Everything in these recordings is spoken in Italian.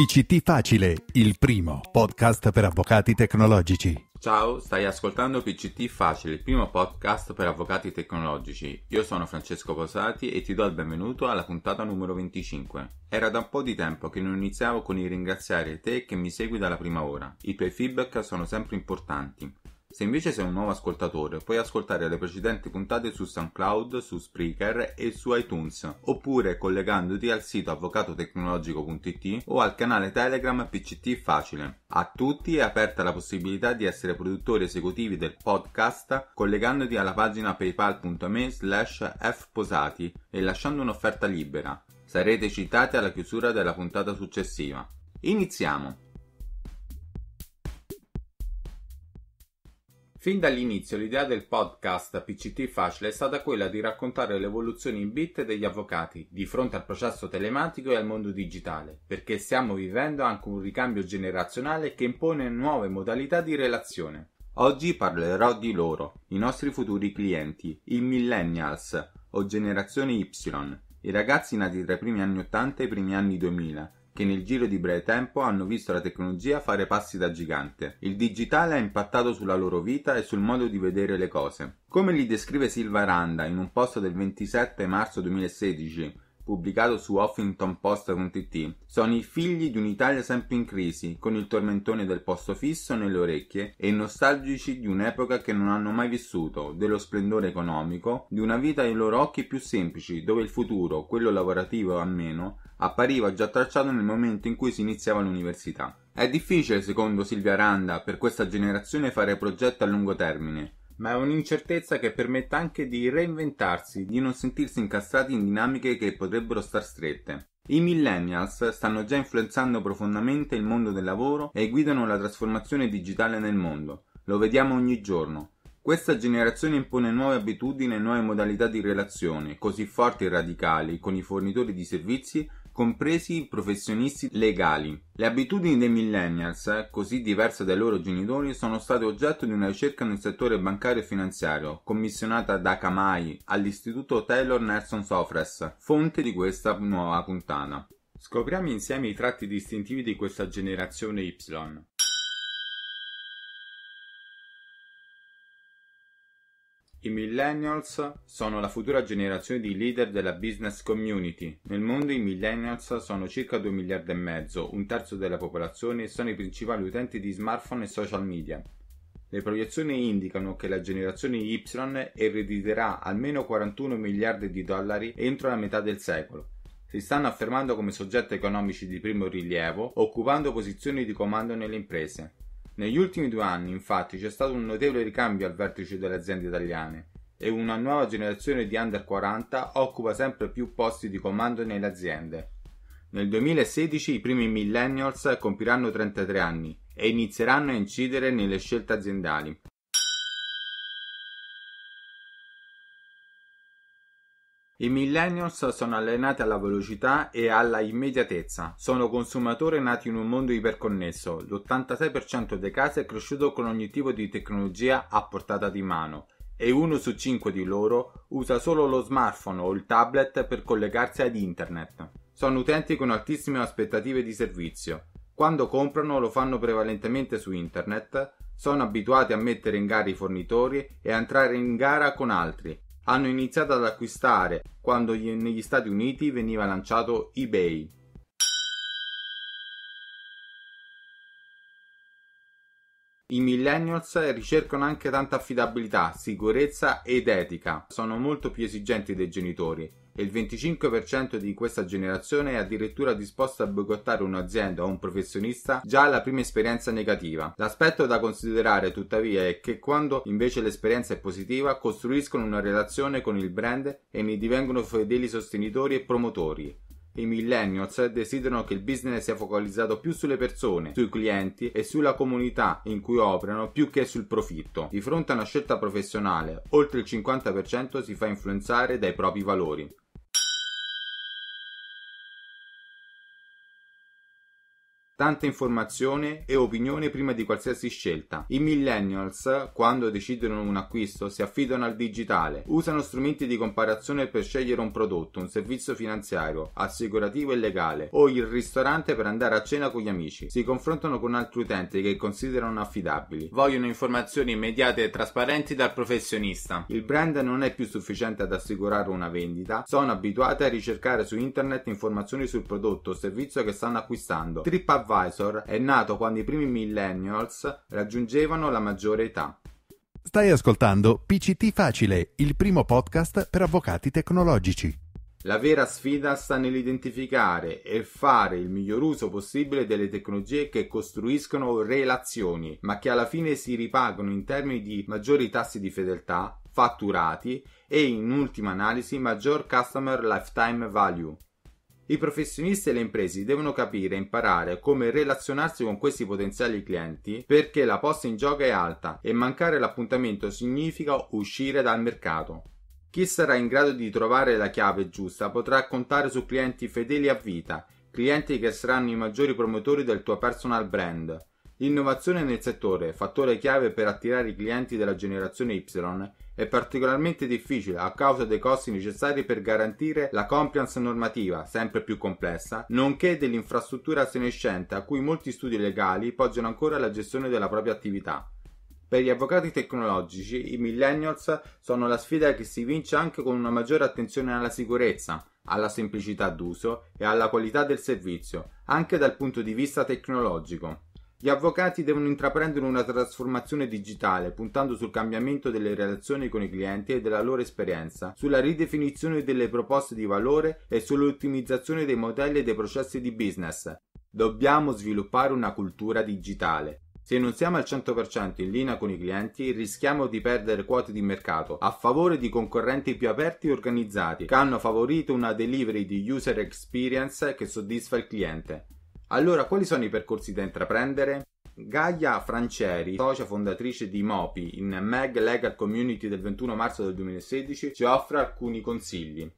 PCT Facile, il primo podcast per avvocati tecnologici. Ciao, stai ascoltando PCT Facile, il primo podcast per avvocati tecnologici. Io sono Francesco Posati e ti do il benvenuto alla puntata numero 25. Era da un po' di tempo che non iniziavo con il ringraziare te che mi segui dalla prima ora. I tuoi feedback sono sempre importanti. Se invece sei un nuovo ascoltatore, puoi ascoltare le precedenti puntate su SoundCloud, su Spreaker e su iTunes, oppure collegandoti al sito avvocatotecnologico.it o al canale Telegram PCT Facile. A tutti è aperta la possibilità di essere produttori esecutivi del podcast collegandoti alla pagina paypal.me slash fposati e lasciando un'offerta libera. Sarete citati alla chiusura della puntata successiva. Iniziamo! Fin dall'inizio l'idea del podcast PCT Facile è stata quella di raccontare l'evoluzione in bit degli avvocati di fronte al processo telematico e al mondo digitale, perché stiamo vivendo anche un ricambio generazionale che impone nuove modalità di relazione. Oggi parlerò di loro, i nostri futuri clienti, i millennials o generazione Y, i ragazzi nati tra i primi anni 80 e i primi anni 2000, che nel giro di breve tempo hanno visto la tecnologia fare passi da gigante. Il digitale ha impattato sulla loro vita e sul modo di vedere le cose. Come li descrive Silva Randa in un post del 27 marzo 2016 pubblicato su huffingtonpost.it, sono i figli di un'Italia sempre in crisi, con il tormentone del posto fisso nelle orecchie e nostalgici di un'epoca che non hanno mai vissuto, dello splendore economico, di una vita ai loro occhi più semplici, dove il futuro, quello lavorativo almeno, appariva già tracciato nel momento in cui si iniziava l'università. È difficile, secondo Silvia Randa, per questa generazione fare progetti a lungo termine, ma è un'incertezza che permette anche di reinventarsi, di non sentirsi incastrati in dinamiche che potrebbero star strette. I millennials stanno già influenzando profondamente il mondo del lavoro e guidano la trasformazione digitale nel mondo. Lo vediamo ogni giorno. Questa generazione impone nuove abitudini e nuove modalità di relazione, così forti e radicali, con i fornitori di servizi compresi i professionisti legali. Le abitudini dei millennials, così diverse dai loro genitori, sono state oggetto di una ricerca nel settore bancario e finanziario, commissionata da Kamai all'Istituto Taylor Nelson Sofres, fonte di questa nuova puntata. Scopriamo insieme i tratti distintivi di questa generazione Y. I millennials sono la futura generazione di leader della business community. Nel mondo i millennials sono circa 2 miliardi e mezzo, un terzo della popolazione e sono i principali utenti di smartphone e social media. Le proiezioni indicano che la generazione Y erediterà almeno 41 miliardi di dollari entro la metà del secolo. Si stanno affermando come soggetti economici di primo rilievo, occupando posizioni di comando nelle imprese. Negli ultimi due anni, infatti, c'è stato un notevole ricambio al vertice delle aziende italiane e una nuova generazione di under 40 occupa sempre più posti di comando nelle aziende. Nel 2016 i primi millennials compiranno 33 anni e inizieranno a incidere nelle scelte aziendali. I millennials sono allenati alla velocità e alla immediatezza, sono consumatori nati in un mondo iperconnesso, l'86% dei casi è cresciuto con ogni tipo di tecnologia a portata di mano e uno su cinque di loro usa solo lo smartphone o il tablet per collegarsi ad internet. Sono utenti con altissime aspettative di servizio. Quando comprano lo fanno prevalentemente su internet, sono abituati a mettere in gara i fornitori e a entrare in gara con altri hanno iniziato ad acquistare quando negli Stati Uniti veniva lanciato eBay. I millennials ricercano anche tanta affidabilità, sicurezza ed etica. Sono molto più esigenti dei genitori e il 25% di questa generazione è addirittura disposto a boicottare un'azienda o un professionista già alla prima esperienza negativa. L'aspetto da considerare tuttavia è che quando invece l'esperienza è positiva costruiscono una relazione con il brand e ne divengono fedeli sostenitori e promotori. I millennials desiderano che il business sia focalizzato più sulle persone, sui clienti e sulla comunità in cui operano più che sul profitto. Di fronte a una scelta professionale, oltre il 50% si fa influenzare dai propri valori. tanta informazione e opinione prima di qualsiasi scelta. I millennials, quando decidono un acquisto, si affidano al digitale, usano strumenti di comparazione per scegliere un prodotto, un servizio finanziario, assicurativo e legale, o il ristorante per andare a cena con gli amici. Si confrontano con altri utenti che considerano affidabili. Vogliono informazioni immediate e trasparenti dal professionista. Il brand non è più sufficiente ad assicurare una vendita, sono abituati a ricercare su internet informazioni sul prodotto o servizio che stanno acquistando. TripAdvisor Advisor è nato quando i primi millennials raggiungevano la maggiore età. Stai ascoltando PCT Facile, il primo podcast per avvocati tecnologici. La vera sfida sta nell'identificare e fare il miglior uso possibile delle tecnologie che costruiscono relazioni, ma che alla fine si ripagano in termini di maggiori tassi di fedeltà, fatturati e in ultima analisi maggior customer lifetime value. I professionisti e le imprese devono capire e imparare come relazionarsi con questi potenziali clienti perché la posta in gioco è alta e mancare l'appuntamento significa uscire dal mercato. Chi sarà in grado di trovare la chiave giusta potrà contare su clienti fedeli a vita, clienti che saranno i maggiori promotori del tuo personal brand. L'innovazione nel settore, fattore chiave per attirare i clienti della generazione Y, è particolarmente difficile a causa dei costi necessari per garantire la compliance normativa, sempre più complessa, nonché dell'infrastruttura senescente a cui molti studi legali poggiano ancora la gestione della propria attività. Per gli avvocati tecnologici, i millennials sono la sfida che si vince anche con una maggiore attenzione alla sicurezza, alla semplicità d'uso e alla qualità del servizio, anche dal punto di vista tecnologico. Gli avvocati devono intraprendere una trasformazione digitale, puntando sul cambiamento delle relazioni con i clienti e della loro esperienza, sulla ridefinizione delle proposte di valore e sull'ottimizzazione dei modelli e dei processi di business. Dobbiamo sviluppare una cultura digitale. Se non siamo al 100% in linea con i clienti, rischiamo di perdere quote di mercato a favore di concorrenti più aperti e organizzati, che hanno favorito una delivery di user experience che soddisfa il cliente. Allora, quali sono i percorsi da intraprendere? Gaia Franceri, socia fondatrice di MOPI in Meg Legal Community del 21 marzo del 2016, ci offre alcuni consigli.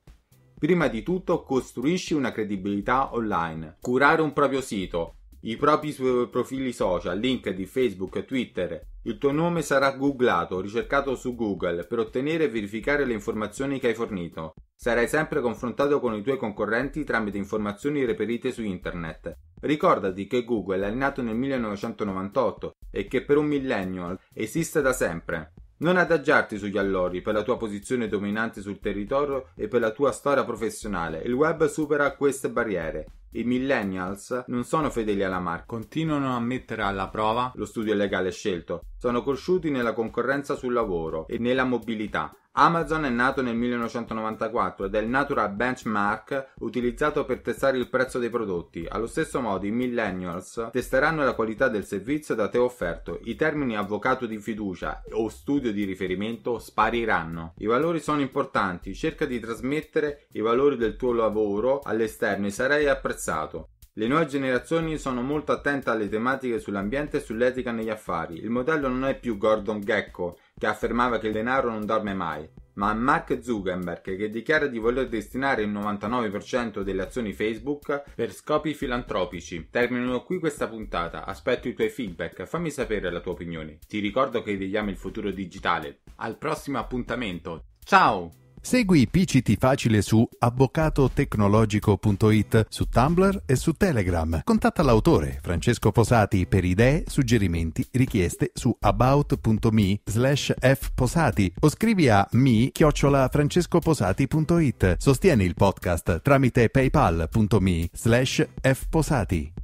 Prima di tutto, costruisci una credibilità online. Curare un proprio sito, i propri suoi profili social, LinkedIn, Facebook, Twitter. Il tuo nome sarà googlato, ricercato su Google per ottenere e verificare le informazioni che hai fornito. Sarai sempre confrontato con i tuoi concorrenti tramite informazioni reperite su internet. Ricordati che Google è nato nel 1998 e che per un millennio esiste da sempre. Non adagiarti sugli allori per la tua posizione dominante sul territorio e per la tua storia professionale. Il web supera queste barriere. I millennials non sono fedeli alla marca, continuano a mettere alla prova lo studio legale scelto, sono cresciuti nella concorrenza sul lavoro e nella mobilità Amazon è nato nel 1994 ed è il natural benchmark utilizzato per testare il prezzo dei prodotti. Allo stesso modo i millennials testeranno la qualità del servizio da te offerto. I termini avvocato di fiducia o studio di riferimento spariranno. I valori sono importanti, cerca di trasmettere i valori del tuo lavoro all'esterno e sarai apprezzato. Le nuove generazioni sono molto attente alle tematiche sull'ambiente e sull'etica negli affari. Il modello non è più Gordon Gecko, che affermava che il denaro non dorme mai, ma Mark Zuckerberg, che dichiara di voler destinare il 99% delle azioni Facebook per scopi filantropici. Termino qui questa puntata, aspetto i tuoi feedback, fammi sapere la tua opinione. Ti ricordo che vediamo il futuro digitale. Al prossimo appuntamento. Ciao! Segui PCT Facile su avvocatotecnologico.it, su Tumblr e su Telegram. Contatta l'autore Francesco Posati per idee, suggerimenti, richieste su about.me slash fposati o scrivi a mi francescoposati.it. Sostieni il podcast tramite paypal.me slash fposati.